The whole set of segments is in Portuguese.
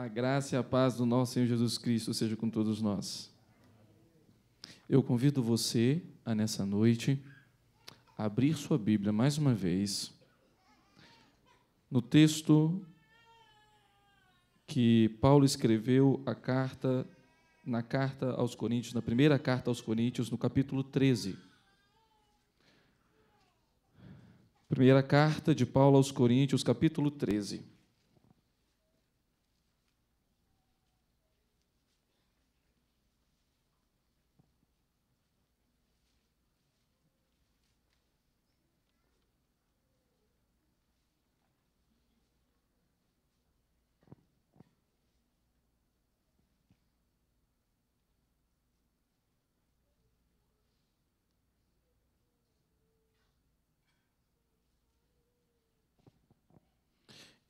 A graça e a paz do nosso Senhor Jesus Cristo seja com todos nós. Eu convido você a, nessa noite, abrir sua Bíblia mais uma vez no texto que Paulo escreveu a carta na carta aos Coríntios, na primeira carta aos Coríntios, no capítulo 13. Primeira carta de Paulo aos Coríntios, capítulo 13.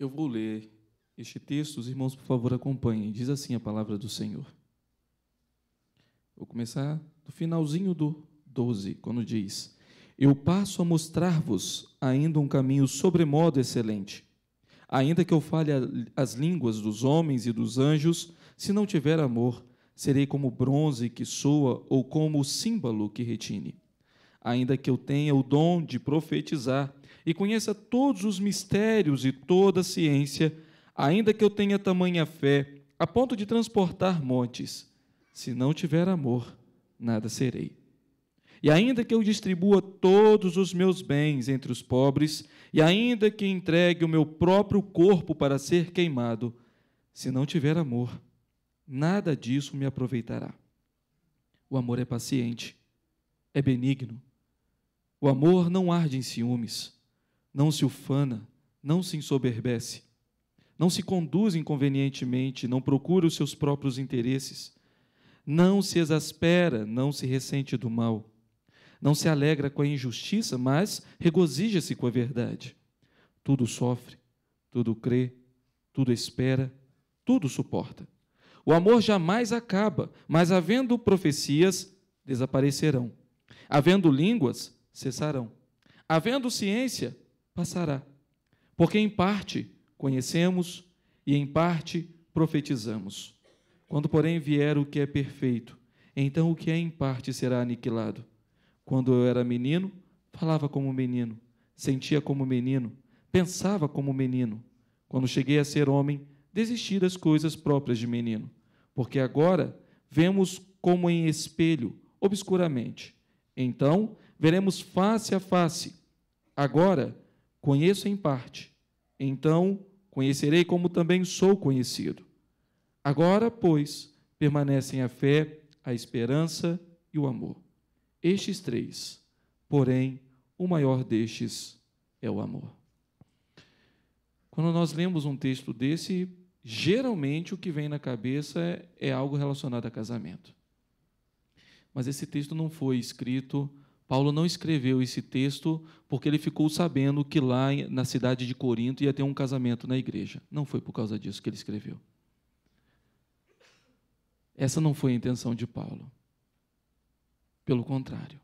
Eu vou ler este texto, os irmãos, por favor, acompanhem. Diz assim a palavra do Senhor. Vou começar do finalzinho do 12, quando diz: Eu passo a mostrar-vos ainda um caminho sobremodo excelente. Ainda que eu fale as línguas dos homens e dos anjos, se não tiver amor, serei como bronze que soa ou como símbolo que retine. Ainda que eu tenha o dom de profetizar e conheça todos os mistérios e toda a ciência, ainda que eu tenha tamanha fé, a ponto de transportar montes. Se não tiver amor, nada serei. E ainda que eu distribua todos os meus bens entre os pobres, e ainda que entregue o meu próprio corpo para ser queimado, se não tiver amor, nada disso me aproveitará. O amor é paciente, é benigno. O amor não arde em ciúmes não se ufana, não se ensoberbece, não se conduz inconvenientemente, não procura os seus próprios interesses, não se exaspera, não se ressente do mal, não se alegra com a injustiça, mas regozija-se com a verdade. Tudo sofre, tudo crê, tudo espera, tudo suporta. O amor jamais acaba, mas havendo profecias, desaparecerão. Havendo línguas, cessarão. Havendo ciência, passará. Porque em parte conhecemos e em parte profetizamos. Quando, porém, vier o que é perfeito, então o que é em parte será aniquilado. Quando eu era menino, falava como menino, sentia como menino, pensava como menino. Quando cheguei a ser homem, desisti das coisas próprias de menino, porque agora vemos como em espelho, obscuramente. Então, veremos face a face. Agora, Conheço em parte, então conhecerei como também sou conhecido. Agora, pois, permanecem a fé, a esperança e o amor. Estes três, porém, o maior destes é o amor. Quando nós lemos um texto desse, geralmente o que vem na cabeça é, é algo relacionado a casamento. Mas esse texto não foi escrito Paulo não escreveu esse texto porque ele ficou sabendo que lá na cidade de Corinto ia ter um casamento na igreja. Não foi por causa disso que ele escreveu. Essa não foi a intenção de Paulo. Pelo contrário.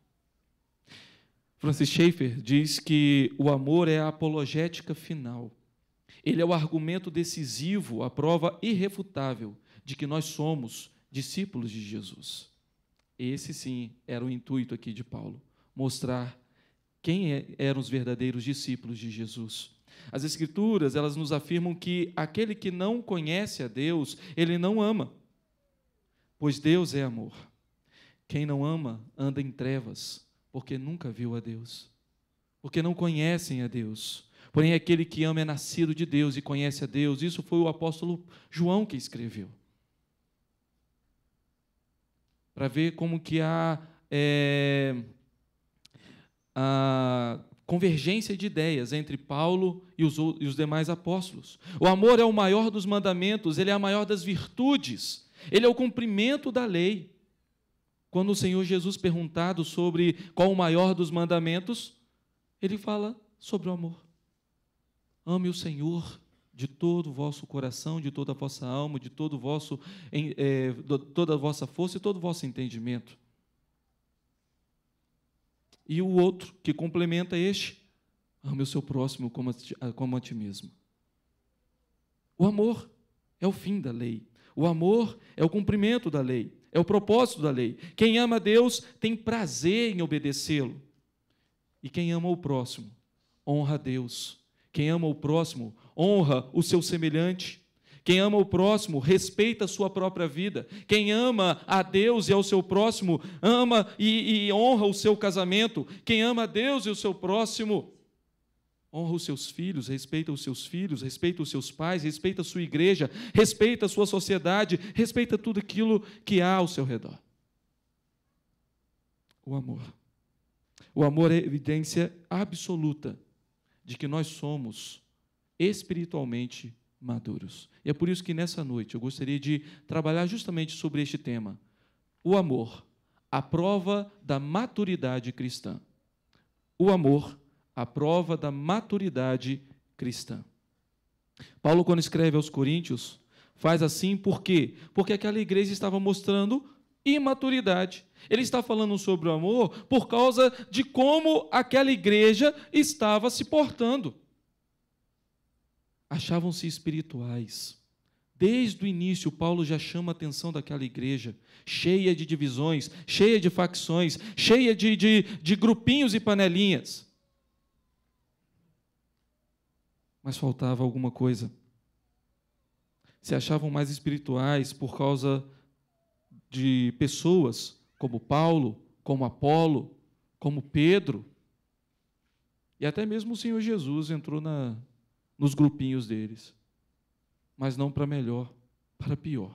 Francis Schaeffer diz que o amor é a apologética final. Ele é o argumento decisivo, a prova irrefutável de que nós somos discípulos de Jesus. Esse sim era o intuito aqui de Paulo mostrar quem é, eram os verdadeiros discípulos de Jesus. As escrituras, elas nos afirmam que aquele que não conhece a Deus, ele não ama. Pois Deus é amor. Quem não ama anda em trevas, porque nunca viu a Deus. Porque não conhecem a Deus. Porém, aquele que ama é nascido de Deus e conhece a Deus. Isso foi o apóstolo João que escreveu. Para ver como que há é, a convergência de ideias entre Paulo e os, e os demais apóstolos. O amor é o maior dos mandamentos, ele é a maior das virtudes, ele é o cumprimento da lei. Quando o Senhor Jesus perguntado sobre qual o maior dos mandamentos, ele fala sobre o amor. Ame o Senhor de todo o vosso coração, de toda a vossa alma, de todo vosso, eh, toda a vossa força e todo o vosso entendimento. E o outro que complementa este, ame o seu próximo como a ti, como a ti mesmo. O amor é o fim da lei. O amor é o cumprimento da lei, é o propósito da lei. Quem ama a Deus tem prazer em obedecê-lo. E quem ama o próximo honra a Deus. Quem ama o próximo honra o seu semelhante. Quem ama o próximo respeita a sua própria vida. Quem ama a Deus e ao seu próximo ama e, e honra o seu casamento. Quem ama a Deus e o seu próximo honra os seus filhos, respeita os seus filhos, respeita os seus pais, respeita a sua igreja, respeita a sua sociedade, respeita tudo aquilo que há ao seu redor. O amor. O amor é evidência absoluta de que nós somos espiritualmente maduros. E é por isso que nessa noite eu gostaria de trabalhar justamente sobre este tema: o amor, a prova da maturidade cristã. O amor, a prova da maturidade cristã. Paulo, quando escreve aos Coríntios, faz assim por quê? Porque aquela igreja estava mostrando imaturidade. Ele está falando sobre o amor por causa de como aquela igreja estava se portando achavam-se espirituais. Desde o início, Paulo já chama a atenção daquela igreja, cheia de divisões, cheia de facções, cheia de, de, de grupinhos e panelinhas. Mas faltava alguma coisa. Se achavam mais espirituais por causa de pessoas como Paulo, como Apolo, como Pedro. E até mesmo o Senhor Jesus entrou na, nos grupinhos deles, mas não para melhor, para pior.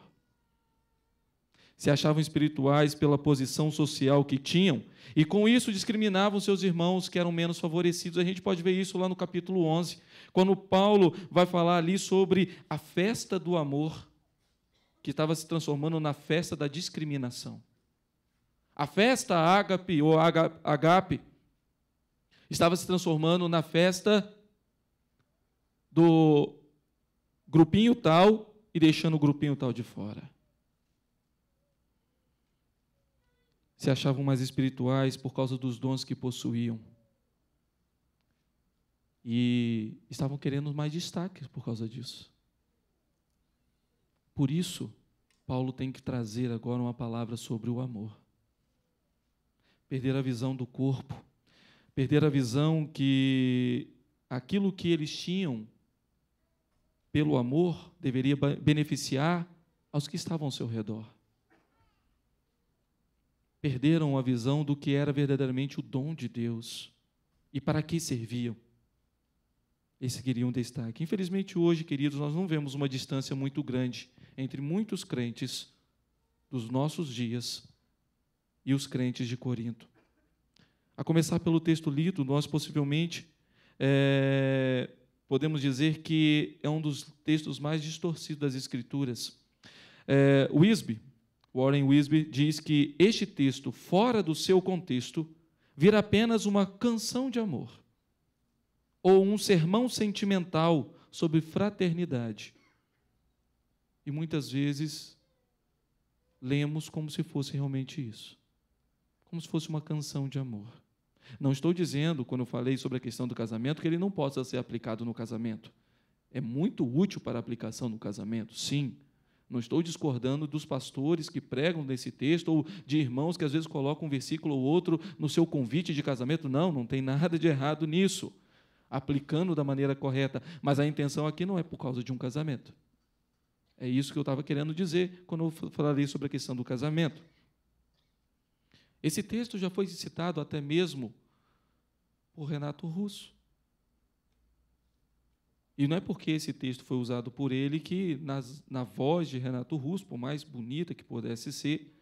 Se achavam espirituais pela posição social que tinham e com isso discriminavam seus irmãos que eram menos favorecidos. A gente pode ver isso lá no capítulo 11, quando Paulo vai falar ali sobre a festa do amor que estava se transformando na festa da discriminação. A festa ágape ou agape estava se transformando na festa do grupinho tal e deixando o grupinho tal de fora. Se achavam mais espirituais por causa dos dons que possuíam. E estavam querendo mais destaque por causa disso. Por isso, Paulo tem que trazer agora uma palavra sobre o amor. Perder a visão do corpo, perder a visão que aquilo que eles tinham pelo amor, deveria beneficiar aos que estavam ao seu redor. Perderam a visão do que era verdadeiramente o dom de Deus e para que serviam. Eles queriam destaque. Infelizmente, hoje, queridos, nós não vemos uma distância muito grande entre muitos crentes dos nossos dias e os crentes de Corinto. A começar pelo texto lido, nós possivelmente é, podemos dizer que é um dos textos mais distorcidos das Escrituras. É, Wisby, Warren Wisby, diz que este texto, fora do seu contexto, vira apenas uma canção de amor ou um sermão sentimental sobre fraternidade. E muitas vezes lemos como se fosse realmente isso como se fosse uma canção de amor. Não estou dizendo, quando eu falei sobre a questão do casamento, que ele não possa ser aplicado no casamento. É muito útil para aplicação no casamento, sim. Não estou discordando dos pastores que pregam nesse texto ou de irmãos que às vezes colocam um versículo ou outro no seu convite de casamento. Não, não tem nada de errado nisso. Aplicando da maneira correta. Mas a intenção aqui não é por causa de um casamento. É isso que eu estava querendo dizer quando eu falarei sobre a questão do casamento. Esse texto já foi citado até mesmo o Renato Russo. E não é porque esse texto foi usado por ele que, nas, na voz de Renato Russo, por mais bonita que pudesse ser,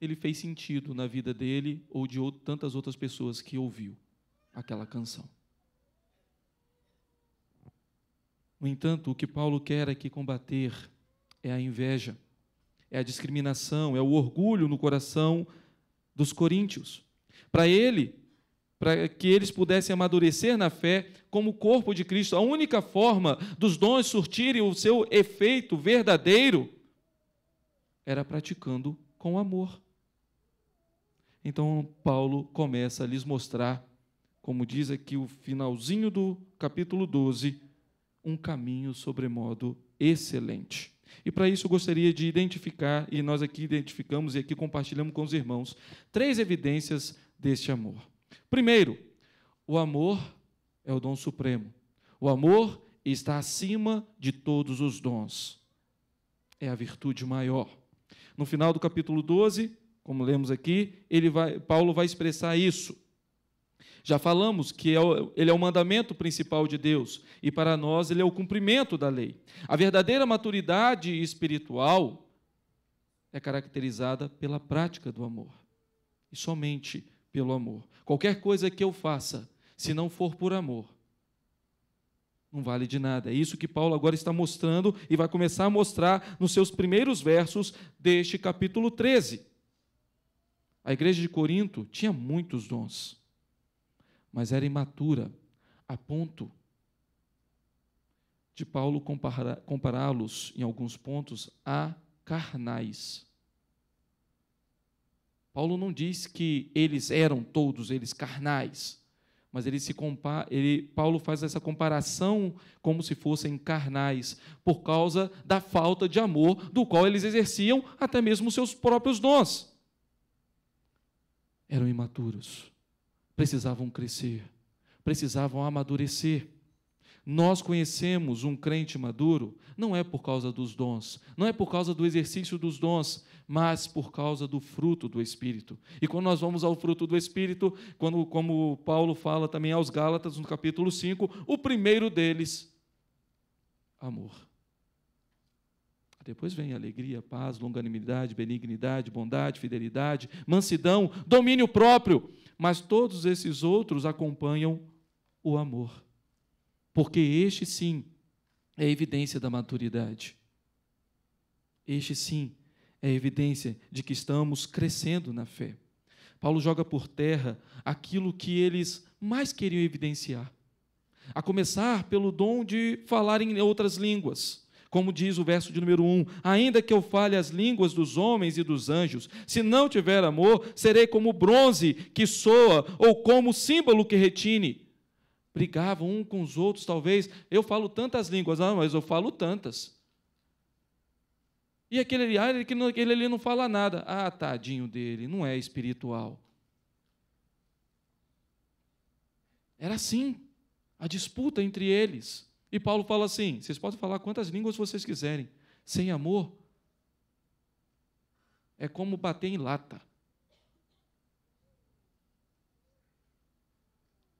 ele fez sentido na vida dele ou de tantas outras pessoas que ouviu aquela canção. No entanto, o que Paulo quer aqui combater é a inveja, é a discriminação, é o orgulho no coração dos coríntios para ele, para que eles pudessem amadurecer na fé como o corpo de Cristo. A única forma dos dons surtirem o seu efeito verdadeiro era praticando com amor. Então Paulo começa a lhes mostrar, como diz aqui o finalzinho do capítulo 12, um caminho sobremodo excelente. E para isso eu gostaria de identificar, e nós aqui identificamos e aqui compartilhamos com os irmãos, três evidências deste amor. Primeiro, o amor é o dom supremo. O amor está acima de todos os dons. É a virtude maior. No final do capítulo 12, como lemos aqui, vai, Paulo vai expressar isso. Já falamos que é ele é o mandamento principal de Deus e para nós ele é o cumprimento da lei. A verdadeira maturidade espiritual é caracterizada pela prática do amor. E somente pelo amor. Qualquer coisa que eu faça, se não for por amor, não vale de nada. É isso que Paulo agora está mostrando e vai começar a mostrar nos seus primeiros versos deste capítulo 13. A igreja de Corinto tinha muitos dons, mas era imatura a ponto de Paulo compará-los, em alguns pontos, a carnais. Paulo não diz que eles eram todos eles carnais, mas ele se compara, ele, Paulo faz essa comparação como se fossem carnais, por causa da falta de amor do qual eles exerciam até mesmo seus próprios dons. Eram imaturos, precisavam crescer, precisavam amadurecer. Nós conhecemos um crente maduro não é por causa dos dons, não é por causa do exercício dos dons, mas por causa do fruto do Espírito. E quando nós vamos ao fruto do Espírito, quando, como Paulo fala também aos Gálatas, no capítulo 5, o primeiro deles, amor. Depois vem alegria, paz, longanimidade, benignidade, bondade, fidelidade, mansidão, domínio próprio. Mas todos esses outros acompanham o amor porque este sim é evidência da maturidade. Este sim é evidência de que estamos crescendo na fé. Paulo joga por terra aquilo que eles mais queriam evidenciar, a começar pelo dom de falar em outras línguas. Como diz o verso de número 1: Ainda que eu fale as línguas dos homens e dos anjos, se não tiver amor, serei como bronze que soa ou como símbolo que retine brigavam um com os outros, talvez. Eu falo tantas línguas, ah, mas eu falo tantas. E aquele ali, ah, aquele ele não fala nada. Ah, tadinho dele, não é espiritual. Era assim a disputa entre eles. E Paulo fala assim: vocês podem falar quantas línguas vocês quiserem, sem amor. É como bater em lata.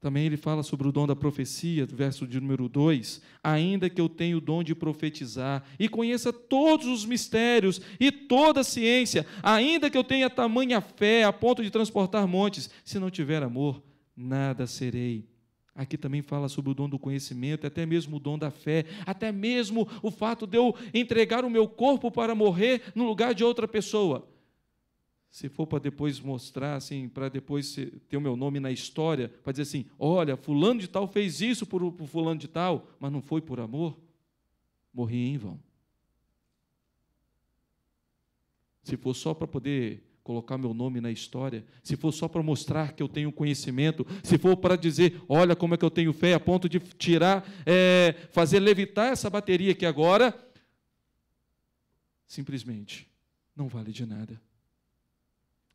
Também ele fala sobre o dom da profecia, verso de número 2: ainda que eu tenha o dom de profetizar e conheça todos os mistérios e toda a ciência, ainda que eu tenha tamanha fé a ponto de transportar montes, se não tiver amor, nada serei. Aqui também fala sobre o dom do conhecimento, até mesmo o dom da fé, até mesmo o fato de eu entregar o meu corpo para morrer no lugar de outra pessoa se for para depois mostrar, assim, para depois ter o meu nome na história, para dizer assim: olha, fulano de tal fez isso por, por fulano de tal, mas não foi por amor, morri em vão. Se for só para poder colocar meu nome na história, se for só para mostrar que eu tenho conhecimento, se for para dizer, olha como é que eu tenho fé, a ponto de tirar, é, fazer levitar essa bateria aqui agora, simplesmente não vale de nada.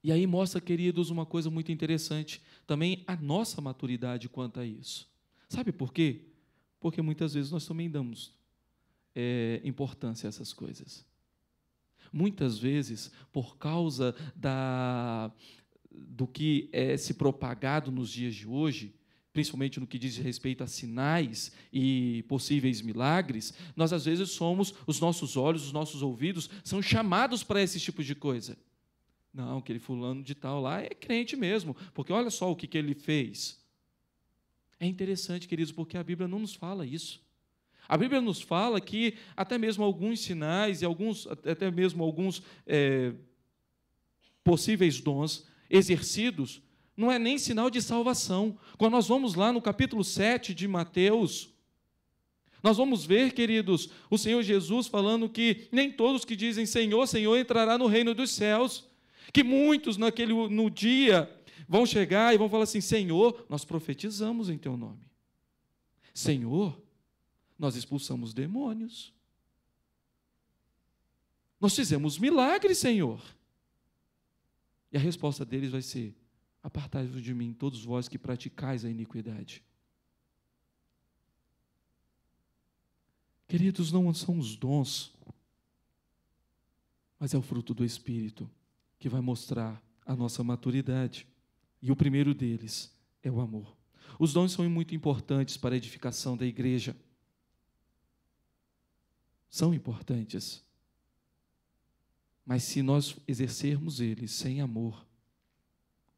E aí mostra, queridos, uma coisa muito interessante, também a nossa maturidade quanto a isso. Sabe por quê? Porque muitas vezes nós também damos é, importância a essas coisas. Muitas vezes, por causa da, do que é se propagado nos dias de hoje, principalmente no que diz respeito a sinais e possíveis milagres, nós às vezes somos, os nossos olhos, os nossos ouvidos são chamados para esse tipo de coisa. Não, aquele fulano de tal lá é crente mesmo, porque olha só o que, que ele fez. É interessante, queridos, porque a Bíblia não nos fala isso. A Bíblia nos fala que até mesmo alguns sinais e alguns, até mesmo alguns é, possíveis dons exercidos não é nem sinal de salvação. Quando nós vamos lá no capítulo 7 de Mateus, nós vamos ver, queridos, o Senhor Jesus falando que nem todos que dizem Senhor, Senhor entrará no reino dos céus. Que muitos naquele no dia vão chegar e vão falar assim: Senhor, nós profetizamos em teu nome. Senhor, nós expulsamos demônios. Nós fizemos milagres, Senhor. E a resposta deles vai ser: Apartai-vos de mim, todos vós que praticais a iniquidade. Queridos, não são os dons, mas é o fruto do Espírito que vai mostrar a nossa maturidade. E o primeiro deles é o amor. Os dons são muito importantes para a edificação da igreja. São importantes. Mas se nós exercermos eles sem amor,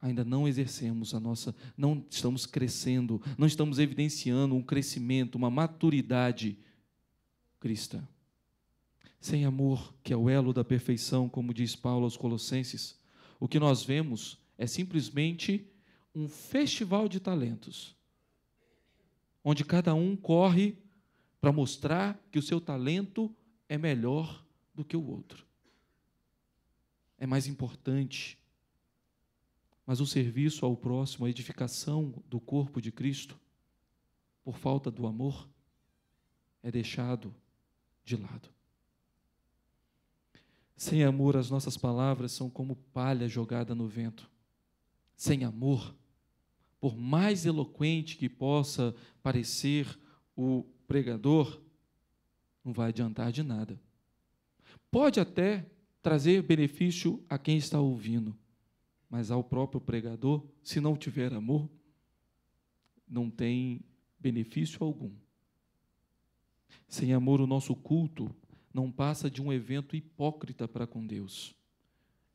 ainda não exercemos a nossa, não estamos crescendo, não estamos evidenciando um crescimento, uma maturidade cristã sem amor, que é o elo da perfeição, como diz Paulo aos Colossenses, o que nós vemos é simplesmente um festival de talentos, onde cada um corre para mostrar que o seu talento é melhor do que o outro, é mais importante. Mas o serviço ao próximo, a edificação do corpo de Cristo, por falta do amor, é deixado de lado. Sem amor, as nossas palavras são como palha jogada no vento. Sem amor, por mais eloquente que possa parecer o pregador, não vai adiantar de nada. Pode até trazer benefício a quem está ouvindo, mas ao próprio pregador, se não tiver amor, não tem benefício algum. Sem amor, o nosso culto não passa de um evento hipócrita para com Deus.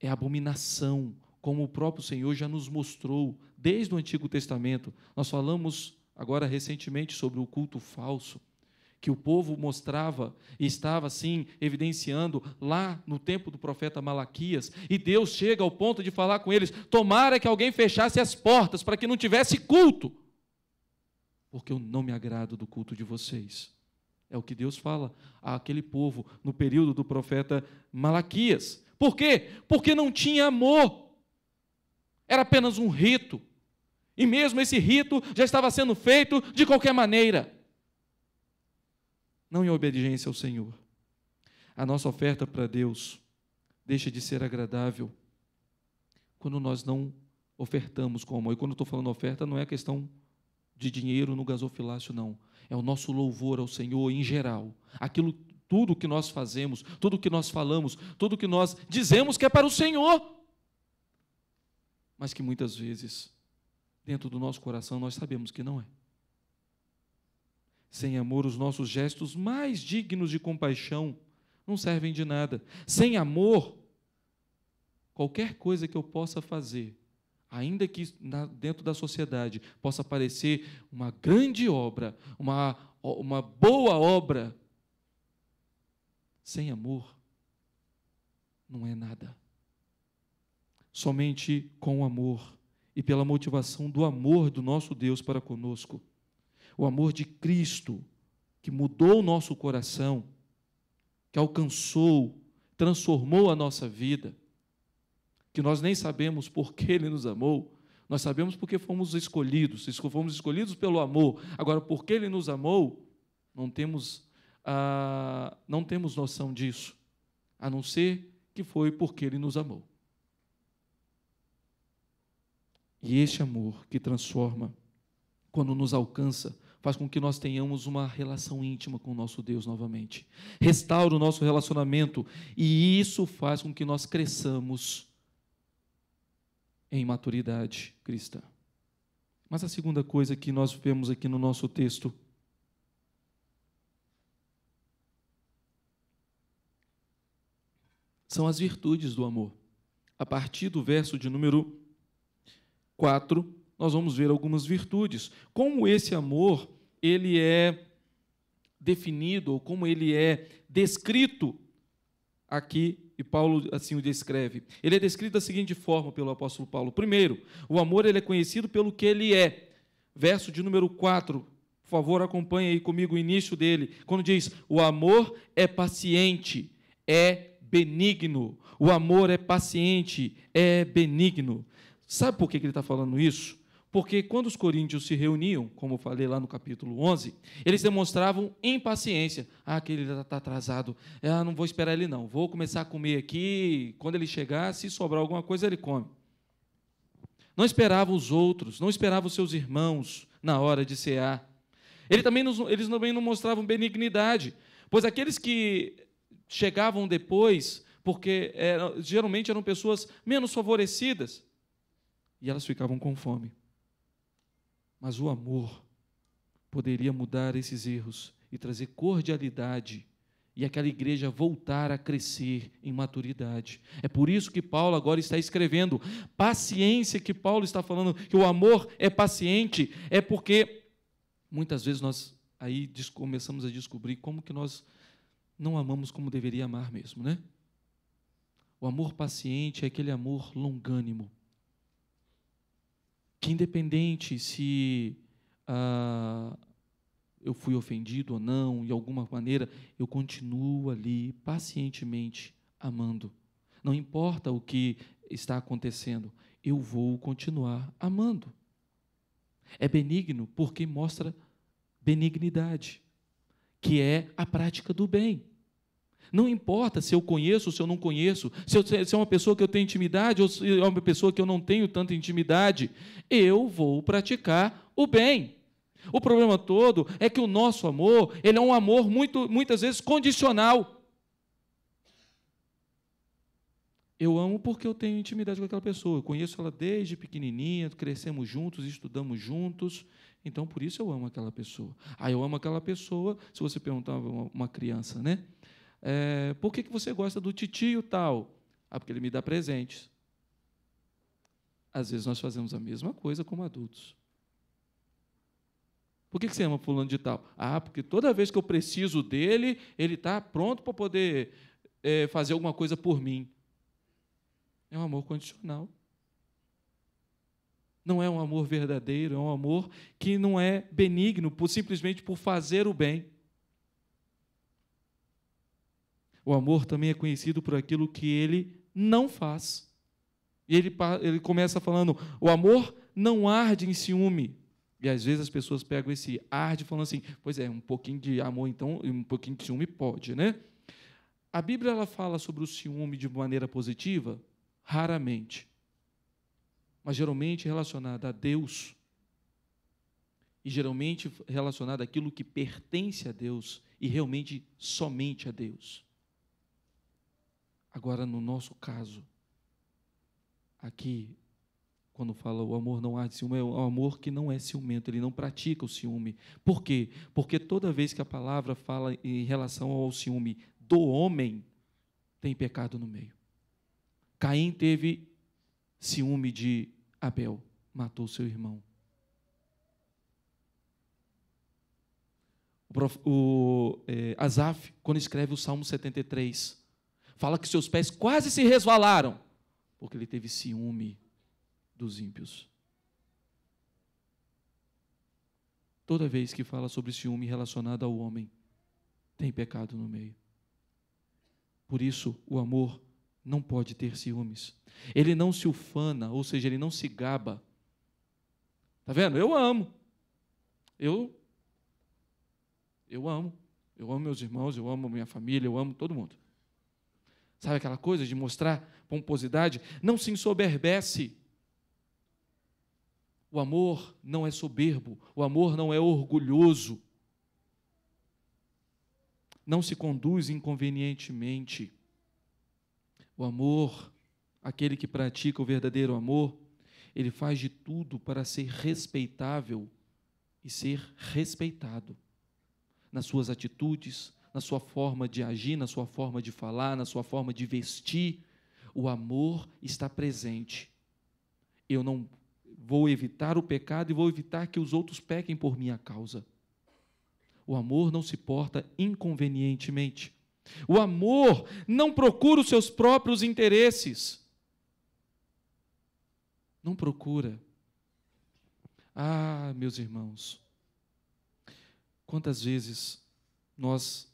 É abominação, como o próprio Senhor já nos mostrou desde o Antigo Testamento. Nós falamos agora recentemente sobre o culto falso que o povo mostrava e estava assim evidenciando lá no tempo do profeta Malaquias, e Deus chega ao ponto de falar com eles: "Tomara que alguém fechasse as portas para que não tivesse culto, porque eu não me agrado do culto de vocês." É o que Deus fala àquele povo no período do profeta Malaquias. Por quê? Porque não tinha amor. Era apenas um rito. E mesmo esse rito já estava sendo feito de qualquer maneira. Não em obediência ao Senhor. A nossa oferta para Deus deixa de ser agradável quando nós não ofertamos com amor. E quando eu estou falando oferta, não é questão de dinheiro no gasofilácio, não. É o nosso louvor ao Senhor em geral. Aquilo, tudo que nós fazemos, tudo que nós falamos, tudo que nós dizemos que é para o Senhor. Mas que muitas vezes, dentro do nosso coração, nós sabemos que não é. Sem amor, os nossos gestos mais dignos de compaixão não servem de nada. Sem amor, qualquer coisa que eu possa fazer ainda que dentro da sociedade possa parecer uma grande obra, uma, uma boa obra, sem amor, não é nada. Somente com o amor e pela motivação do amor do nosso Deus para conosco, o amor de Cristo, que mudou o nosso coração, que alcançou, transformou a nossa vida que nós nem sabemos por que Ele nos amou, nós sabemos porque fomos escolhidos, fomos escolhidos pelo amor. Agora, porque Ele nos amou, não temos, ah, não temos noção disso, a não ser que foi porque Ele nos amou. E este amor que transforma, quando nos alcança, faz com que nós tenhamos uma relação íntima com o nosso Deus novamente. Restaura o nosso relacionamento e isso faz com que nós cresçamos em maturidade cristã. Mas a segunda coisa que nós vemos aqui no nosso texto são as virtudes do amor. A partir do verso de número 4, nós vamos ver algumas virtudes. Como esse amor, ele é definido ou como ele é descrito aqui e Paulo assim o descreve. Ele é descrito da seguinte forma pelo apóstolo Paulo. Primeiro, o amor ele é conhecido pelo que ele é. Verso de número 4, por favor, acompanhe aí comigo o início dele, quando diz: "O amor é paciente, é benigno. O amor é paciente, é benigno." Sabe por que ele está falando isso? Porque quando os coríntios se reuniam, como eu falei lá no capítulo 11, eles demonstravam impaciência. Ah, aquele está atrasado. Ah, não vou esperar ele não. Vou começar a comer aqui. Quando ele chegar, se sobrar alguma coisa, ele come. Não esperava os outros, não esperava os seus irmãos na hora de cear. Ele também nos, eles também não mostravam benignidade, pois aqueles que chegavam depois, porque geralmente eram pessoas menos favorecidas, e elas ficavam com fome. Mas o amor poderia mudar esses erros e trazer cordialidade e aquela igreja voltar a crescer em maturidade. É por isso que Paulo agora está escrevendo. Paciência que Paulo está falando, que o amor é paciente, é porque muitas vezes nós aí começamos a descobrir como que nós não amamos como deveria amar mesmo, né? O amor paciente é aquele amor longânimo, que independente se ah, eu fui ofendido ou não, de alguma maneira, eu continuo ali pacientemente amando. Não importa o que está acontecendo, eu vou continuar amando. É benigno porque mostra benignidade, que é a prática do bem. Não importa se eu conheço ou se eu não conheço, se, eu, se é uma pessoa que eu tenho intimidade ou se é uma pessoa que eu não tenho tanta intimidade, eu vou praticar o bem. O problema todo é que o nosso amor, ele é um amor muito, muitas vezes condicional. Eu amo porque eu tenho intimidade com aquela pessoa, eu conheço ela desde pequenininha, crescemos juntos, estudamos juntos, então por isso eu amo aquela pessoa. Ah, eu amo aquela pessoa, se você perguntar uma criança, né? É, por que, que você gosta do titio tal? Ah, porque ele me dá presentes. Às vezes nós fazemos a mesma coisa como adultos. Por que, que você ama fulano de tal? Ah, porque toda vez que eu preciso dele, ele está pronto para poder é, fazer alguma coisa por mim. É um amor condicional. Não é um amor verdadeiro, é um amor que não é benigno, por, simplesmente por fazer o bem. O amor também é conhecido por aquilo que ele não faz. E ele, ele começa falando: o amor não arde em ciúme. E às vezes as pessoas pegam esse arde falando assim: pois é, um pouquinho de amor, então, um pouquinho de ciúme pode, né? A Bíblia ela fala sobre o ciúme de maneira positiva? Raramente. Mas geralmente relacionada a Deus. E geralmente relacionada àquilo que pertence a Deus e realmente somente a Deus. Agora, no nosso caso, aqui, quando fala o amor não há de ciúme, é um amor que não é ciumento, ele não pratica o ciúme. Por quê? Porque toda vez que a palavra fala em relação ao ciúme do homem, tem pecado no meio. Caim teve ciúme de Abel, matou seu irmão. O, o é, Asaf, quando escreve o Salmo 73, fala que seus pés quase se resvalaram, porque ele teve ciúme dos ímpios. Toda vez que fala sobre ciúme relacionado ao homem, tem pecado no meio. Por isso, o amor não pode ter ciúmes. Ele não se ufana, ou seja, ele não se gaba. Tá vendo? Eu amo. Eu eu amo. Eu amo meus irmãos, eu amo minha família, eu amo todo mundo. Sabe aquela coisa de mostrar pomposidade? Não se ensoberbece. O amor não é soberbo, o amor não é orgulhoso. Não se conduz inconvenientemente. O amor, aquele que pratica o verdadeiro amor, ele faz de tudo para ser respeitável e ser respeitado nas suas atitudes, na sua forma de agir, na sua forma de falar, na sua forma de vestir. O amor está presente. Eu não vou evitar o pecado e vou evitar que os outros pequem por minha causa. O amor não se porta inconvenientemente. O amor não procura os seus próprios interesses. Não procura. Ah, meus irmãos, quantas vezes nós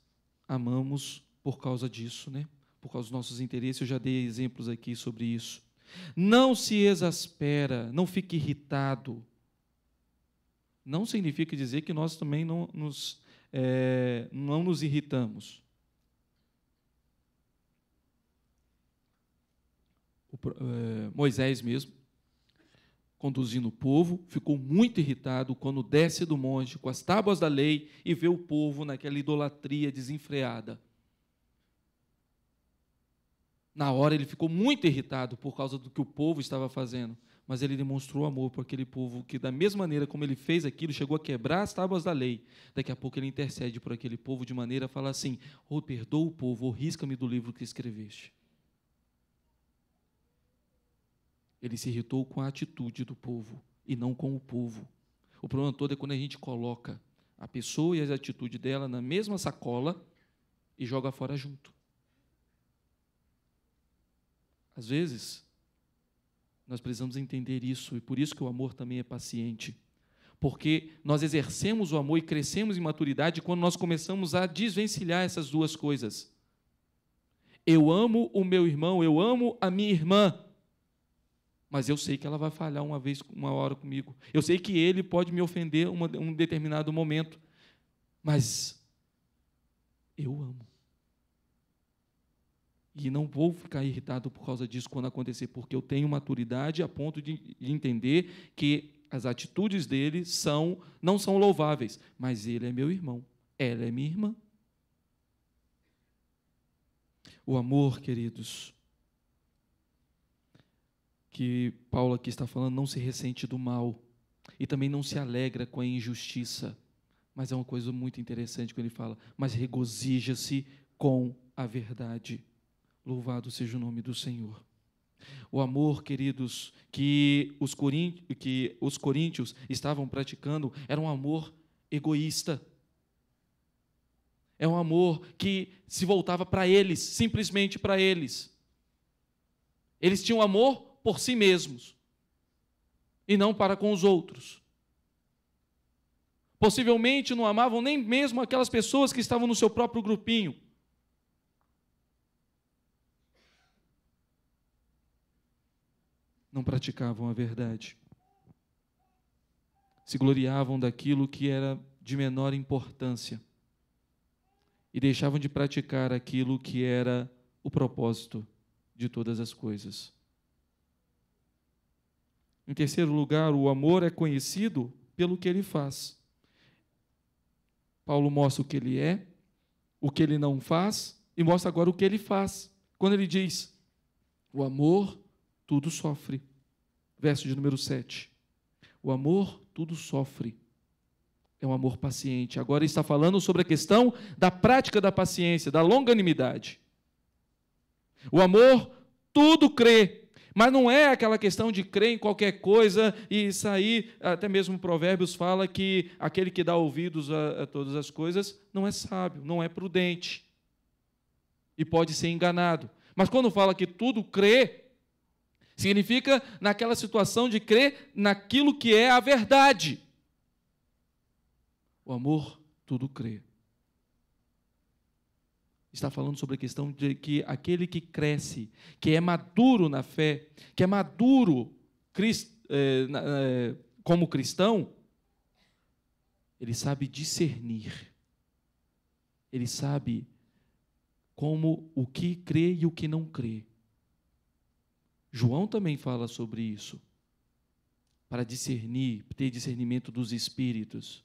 amamos por causa disso, né? Por causa dos nossos interesses, eu já dei exemplos aqui sobre isso. Não se exaspera, não fique irritado. Não significa dizer que nós também não nos, é, não nos irritamos. É, Moisés mesmo, conduzindo o povo, ficou muito irritado quando desce do monte com as tábuas da lei e vê o povo naquela idolatria desenfreada. Na hora ele ficou muito irritado por causa do que o povo estava fazendo, mas ele demonstrou amor por aquele povo que, da mesma maneira como ele fez aquilo, chegou a quebrar as tábuas da lei. Daqui a pouco ele intercede por aquele povo de maneira a falar assim: oh, perdoa o povo, ou risca-me do livro que escreveste. Ele se irritou com a atitude do povo e não com o povo. O problema todo é quando a gente coloca a pessoa e a atitude dela na mesma sacola e joga fora junto. Às vezes, nós precisamos entender isso e por isso que o amor também é paciente. Porque nós exercemos o amor e crescemos em maturidade quando nós começamos a desvencilhar essas duas coisas. Eu amo o meu irmão, eu amo a minha irmã, mas eu sei que ela vai falhar uma vez, uma hora comigo. Eu sei que ele pode me ofender em um determinado momento, mas eu amo. E não vou ficar irritado por causa disso quando acontecer, porque eu tenho maturidade a ponto de entender que as atitudes dele são não são louváveis, mas ele é meu irmão, ela é minha irmã. O amor, queridos, que Paulo aqui está falando, não se ressente do mal e também não se alegra com a injustiça. Mas é uma coisa muito interessante que ele fala, mas regozija-se com a verdade. Louvado seja o nome do Senhor. O amor, queridos, que os, que os coríntios estavam praticando era um amor egoísta. É um amor que se voltava para eles, simplesmente para eles. Eles tinham amor por si mesmos e não para com os outros. Possivelmente não amavam nem mesmo aquelas pessoas que estavam no seu próprio grupinho. Não praticavam a verdade. Se gloriavam daquilo que era de menor importância e deixavam de praticar aquilo que era o propósito de todas as coisas. Em terceiro lugar, o amor é conhecido pelo que ele faz. Paulo mostra o que ele é, o que ele não faz e mostra agora o que ele faz. Quando ele diz: O amor tudo sofre. Verso de número 7. O amor tudo sofre. É um amor paciente. Agora está falando sobre a questão da prática da paciência, da longanimidade. O amor tudo crê, mas não é aquela questão de crer em qualquer coisa e sair, até mesmo Provérbios fala que aquele que dá ouvidos a, a todas as coisas não é sábio, não é prudente e pode ser enganado. Mas quando fala que tudo crê, significa naquela situação de crer naquilo que é a verdade. O amor tudo crê está falando sobre a questão de que aquele que cresce, que é maduro na fé, que é maduro eh, eh, como cristão, ele sabe discernir, ele sabe como o que crê e o que não crê. João também fala sobre isso, para discernir, ter discernimento dos espíritos,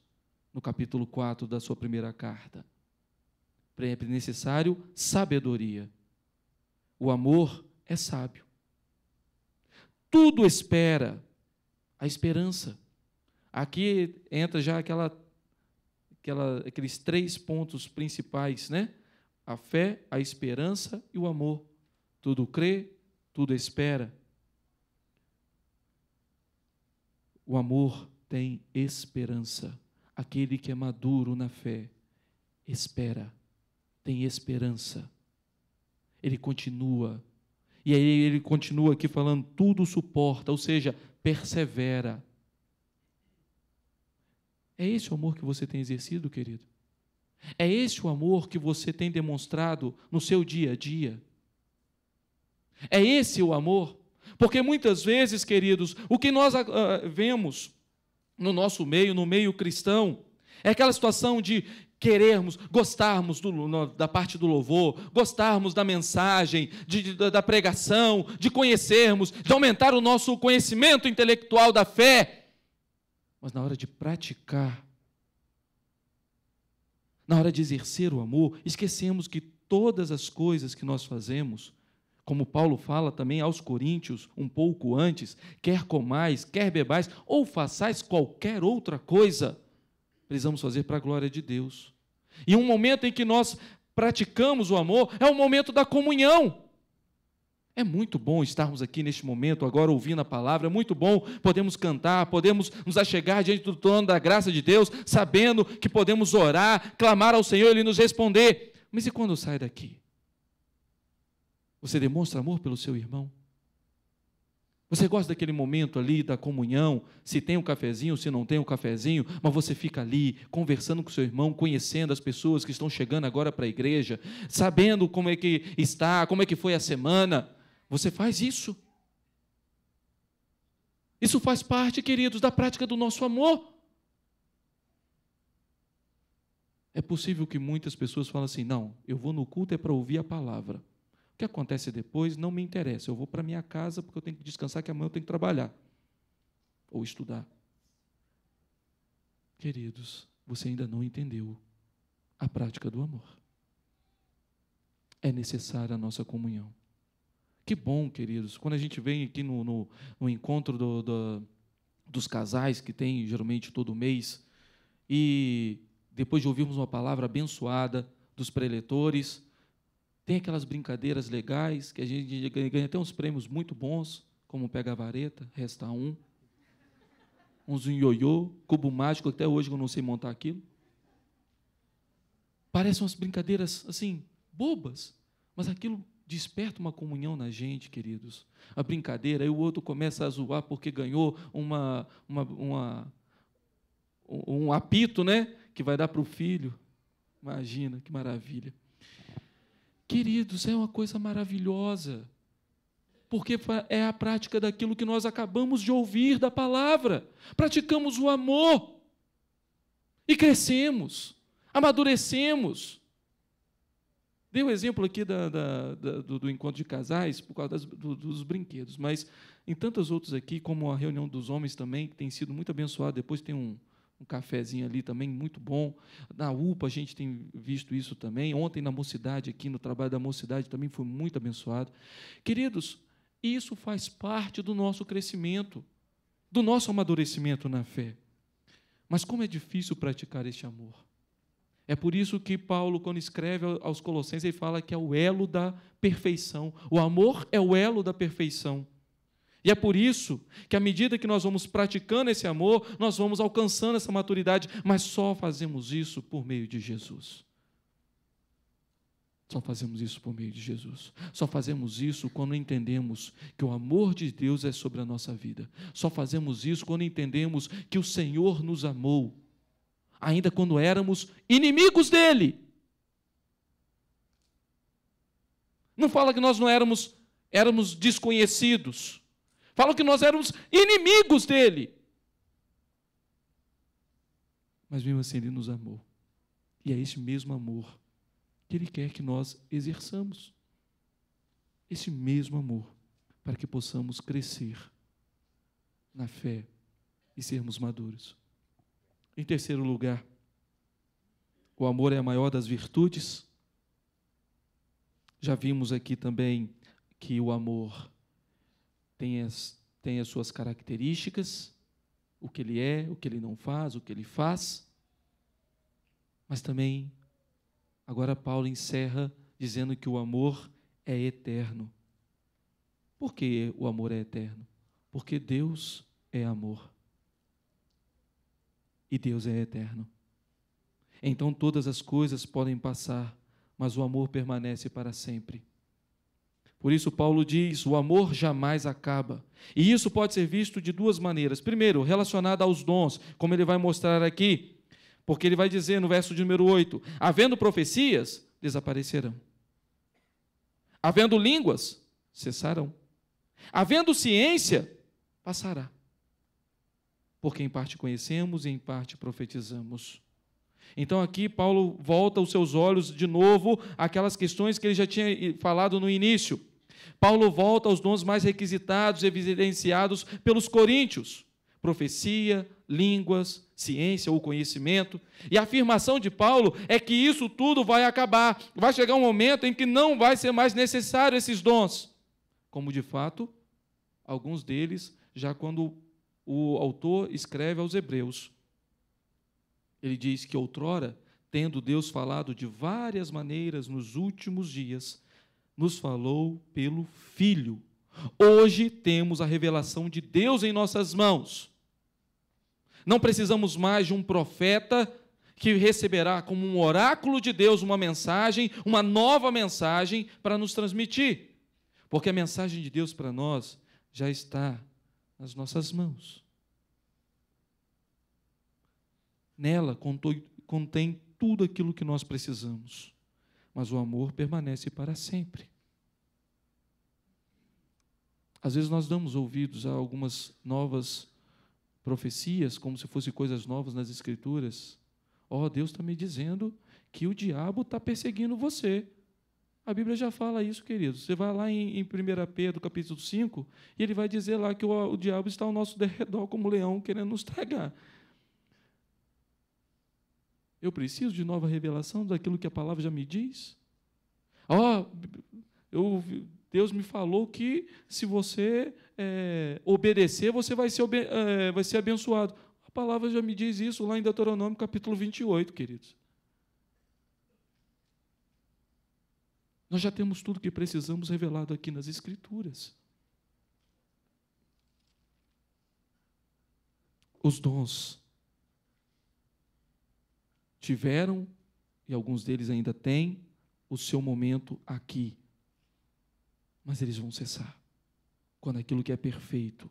no capítulo 4 da sua primeira carta. Para é necessário sabedoria. O amor é sábio. Tudo espera a esperança. Aqui entra já aquela, aquela, aqueles três pontos principais, né? A fé, a esperança e o amor. Tudo crê, tudo espera. O amor tem esperança. Aquele que é maduro na fé espera tem esperança. Ele continua. E aí ele continua aqui falando: tudo suporta, ou seja, persevera. É esse o amor que você tem exercido, querido? É esse o amor que você tem demonstrado no seu dia a dia? É esse o amor? Porque muitas vezes, queridos, o que nós uh, vemos no nosso meio, no meio cristão, é aquela situação de querermos, gostarmos do, da parte do louvor, gostarmos da mensagem, de, de, da pregação, de conhecermos, de aumentar o nosso conhecimento intelectual da fé. Mas na hora de praticar, na hora de exercer o amor, esquecemos que todas as coisas que nós fazemos, como Paulo fala também aos Coríntios um pouco antes, quer comais, quer bebais, ou façais qualquer outra coisa, precisamos fazer para a glória de Deus. E um momento em que nós praticamos o amor é o momento da comunhão. É muito bom estarmos aqui neste momento, agora ouvindo a palavra, é muito bom podemos cantar, podemos nos achegar diante do trono da graça de Deus, sabendo que podemos orar, clamar ao Senhor e Ele nos responder. Mas e quando sai daqui? Você demonstra amor pelo seu irmão? Você gosta daquele momento ali da comunhão, se tem um cafezinho, se não tem um cafezinho, mas você fica ali conversando com seu irmão, conhecendo as pessoas que estão chegando agora para a igreja, sabendo como é que está, como é que foi a semana. Você faz isso. Isso faz parte, queridos, da prática do nosso amor. É possível que muitas pessoas falem assim: não, eu vou no culto é para ouvir a palavra que acontece depois não me interessa. Eu vou para minha casa porque eu tenho que descansar, que amanhã eu tenho que trabalhar ou estudar. Queridos, você ainda não entendeu a prática do amor. É necessária a nossa comunhão. Que bom, queridos, quando a gente vem aqui no, no, no encontro do, do, dos casais, que tem geralmente todo mês, e depois de ouvirmos uma palavra abençoada dos preletores, tem aquelas brincadeiras legais que a gente ganha até uns prêmios muito bons, como pega a vareta, resta um, uns um ioiô, cubo mágico, até hoje eu não sei montar aquilo. Parecem umas brincadeiras assim, bobas, mas aquilo desperta uma comunhão na gente, queridos. A brincadeira, e o outro começa a zoar porque ganhou uma, uma, uma um apito, né? Que vai dar para o filho. Imagina, que maravilha. Queridos, é uma coisa maravilhosa, porque é a prática daquilo que nós acabamos de ouvir da palavra. Praticamos o amor e crescemos, amadurecemos. Dei o um exemplo aqui da, da, da, do, do, encontro de casais por causa das, do, dos brinquedos, mas em tantos outros aqui, como a reunião dos homens também, que tem sido muito abençoada, depois tem um, um cafezinho ali também muito bom. Na UPA a gente tem visto isso também. Ontem na mocidade aqui no trabalho da mocidade também foi muito abençoado. Queridos, isso faz parte do nosso crescimento, do nosso amadurecimento na fé. Mas como é difícil praticar este amor. É por isso que Paulo, quando escreve aos Colossenses, ele fala que é o elo da perfeição. O amor é o elo da perfeição. E é por isso que, à medida que nós vamos praticando esse amor, nós vamos alcançando essa maturidade, mas só fazemos isso por meio de Jesus. Só fazemos isso por meio de Jesus. Só fazemos isso quando entendemos que o amor de Deus é sobre a nossa vida. Só fazemos isso quando entendemos que o Senhor nos amou, ainda quando éramos inimigos dele. Não fala que nós não éramos éramos desconhecidos. Falam que nós éramos inimigos dele. Mas mesmo assim ele nos amou. E é esse mesmo amor que ele quer que nós exerçamos. Esse mesmo amor para que possamos crescer na fé e sermos maduros. Em terceiro lugar, o amor é a maior das virtudes. Já vimos aqui também que o amor tem as, tem as suas características, o que ele é, o que ele não faz, o que ele faz. Mas também, agora Paulo encerra dizendo que o amor é eterno. Por que o amor é eterno? Porque Deus é amor. E Deus é eterno. Então todas as coisas podem passar, mas o amor permanece para sempre. Por isso, Paulo diz: o amor jamais acaba. E isso pode ser visto de duas maneiras. Primeiro, relacionado aos dons, como ele vai mostrar aqui, porque ele vai dizer no verso de número 8: havendo profecias, desaparecerão. Havendo línguas, cessarão. Havendo ciência, passará. Porque em parte conhecemos e em parte profetizamos. Então aqui Paulo volta os seus olhos de novo àquelas questões que ele já tinha falado no início. Paulo volta aos dons mais requisitados, evidenciados pelos coríntios: profecia, línguas, ciência ou conhecimento. E a afirmação de Paulo é que isso tudo vai acabar. Vai chegar um momento em que não vai ser mais necessário esses dons. Como de fato, alguns deles, já quando o autor escreve aos Hebreus. Ele diz que outrora, tendo Deus falado de várias maneiras nos últimos dias, nos falou pelo Filho. Hoje temos a revelação de Deus em nossas mãos. Não precisamos mais de um profeta que receberá como um oráculo de Deus uma mensagem, uma nova mensagem para nos transmitir. Porque a mensagem de Deus para nós já está nas nossas mãos. Nela contém tudo aquilo que nós precisamos mas o amor permanece para sempre. Às vezes nós damos ouvidos a algumas novas profecias, como se fossem coisas novas nas Escrituras. Ó, oh, Deus está me dizendo que o diabo está perseguindo você. A Bíblia já fala isso, querido. Você vai lá em, em 1 Pedro, capítulo 5, e ele vai dizer lá que o, o diabo está ao nosso derredor como leão, querendo nos tragar. Eu preciso de nova revelação daquilo que a palavra já me diz? Ó, oh, Deus me falou que se você é, obedecer, você vai ser, é, vai ser abençoado. A palavra já me diz isso lá em Deuteronômio capítulo 28, queridos. Nós já temos tudo que precisamos revelado aqui nas Escrituras. Os dons tiveram, e alguns deles ainda têm, o seu momento aqui. Mas eles vão cessar quando aquilo que é perfeito,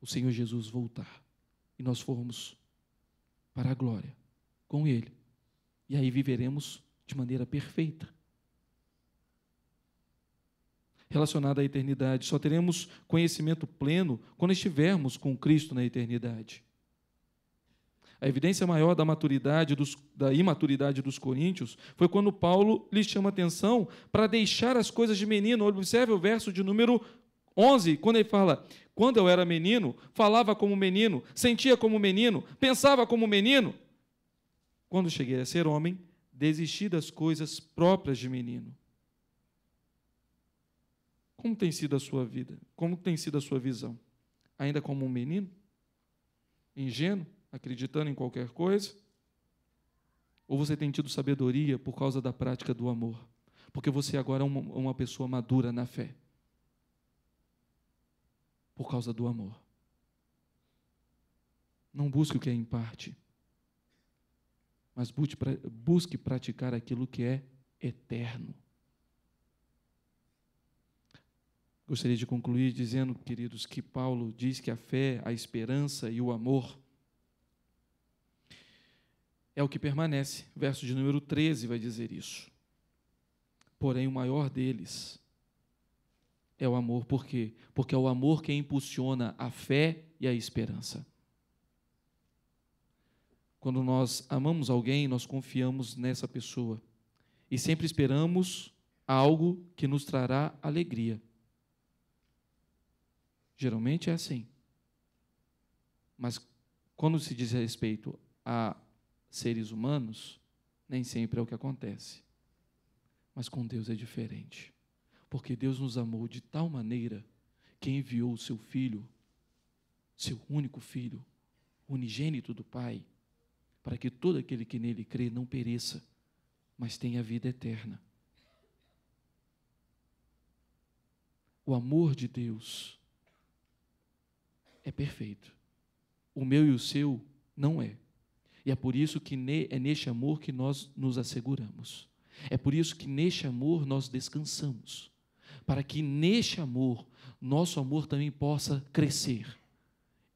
o Senhor Jesus voltar e nós formos para a glória com Ele. E aí viveremos de maneira perfeita. Relacionada à eternidade, só teremos conhecimento pleno quando estivermos com Cristo na eternidade. A evidência maior da maturidade dos, da imaturidade dos coríntios foi quando Paulo lhes chama atenção para deixar as coisas de menino. Observe o verso de número 11, quando ele fala: "Quando eu era menino, falava como menino, sentia como menino, pensava como menino. Quando cheguei a ser homem, desisti das coisas próprias de menino." Como tem sido a sua vida? Como tem sido a sua visão? Ainda como um menino? Ingênuo? acreditando em qualquer coisa? Ou você tem tido sabedoria por causa da prática do amor? Porque você agora é uma, uma pessoa madura na fé. Por causa do amor. Não busque o que é em parte, mas busque, busque praticar aquilo que é eterno. Gostaria de concluir dizendo, queridos, que Paulo diz que a fé, a esperança e o amor é o que permanece. Verso de número 13 vai dizer isso. Porém, o maior deles é o amor. Por quê? Porque é o amor que impulsiona a fé e a esperança. Quando nós amamos alguém, nós confiamos nessa pessoa e sempre esperamos algo que nos trará alegria. Geralmente é assim. Mas quando se diz respeito a seres humanos, nem sempre é o que acontece. Mas com Deus é diferente. Porque Deus nos amou de tal maneira que enviou o seu filho, seu único filho, unigênito do Pai, para que todo aquele que nele crê não pereça, mas tenha vida eterna. O amor de Deus é perfeito. O meu e o seu não é. E é por isso que é neste amor que nós nos asseguramos. É por isso que neste amor nós descansamos. Para que neste amor, nosso amor também possa crescer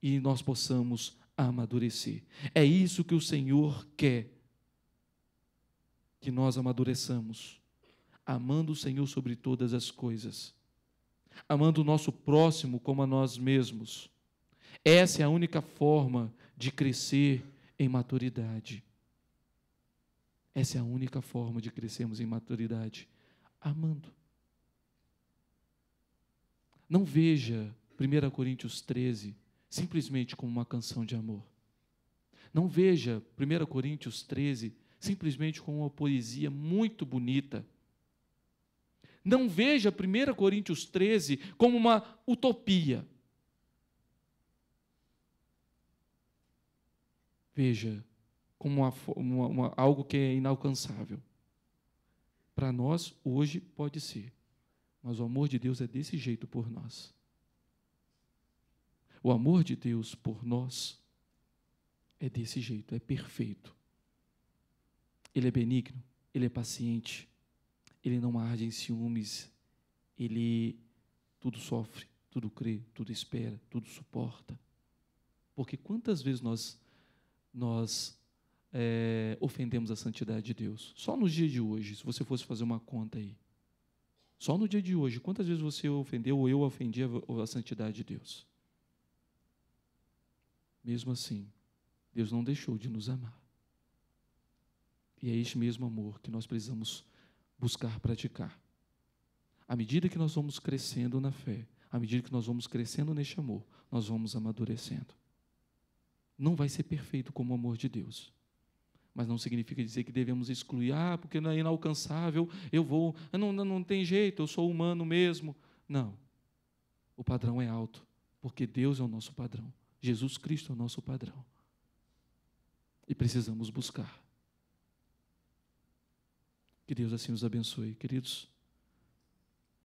e nós possamos amadurecer. É isso que o Senhor quer que nós amadureçamos, amando o Senhor sobre todas as coisas, amando o nosso próximo como a nós mesmos. Essa é a única forma de crescer em maturidade. Essa é a única forma de crescermos em maturidade, amando. Não veja 1 Coríntios 13 simplesmente como uma canção de amor. Não veja 1 Coríntios 13 simplesmente como uma poesia muito bonita. Não veja 1 Coríntios 13 como uma utopia. veja, como uma, uma, uma, algo que é inalcançável. Para nós, hoje, pode ser. Mas o amor de Deus é desse jeito por nós. O amor de Deus por nós é desse jeito, é perfeito. Ele é benigno, ele é paciente, ele não arde em ciúmes, ele tudo sofre, tudo crê, tudo espera, tudo suporta. Porque quantas vezes nós nós é, ofendemos a santidade de Deus. Só no dia de hoje, se você fosse fazer uma conta aí. Só no dia de hoje, quantas vezes você ofendeu ou eu ofendi a, a santidade de Deus? Mesmo assim, Deus não deixou de nos amar. E é este mesmo amor que nós precisamos buscar praticar. À medida que nós vamos crescendo na fé, à medida que nós vamos crescendo neste amor, nós vamos amadurecendo não vai ser perfeito como o amor de Deus. Mas não significa dizer que devemos excluir, ah, porque não é inalcançável, eu vou, não, não, não tem jeito, eu sou humano mesmo. Não. O padrão é alto, porque Deus é o nosso padrão. Jesus Cristo é o nosso padrão. E precisamos buscar. Que Deus assim nos abençoe, queridos.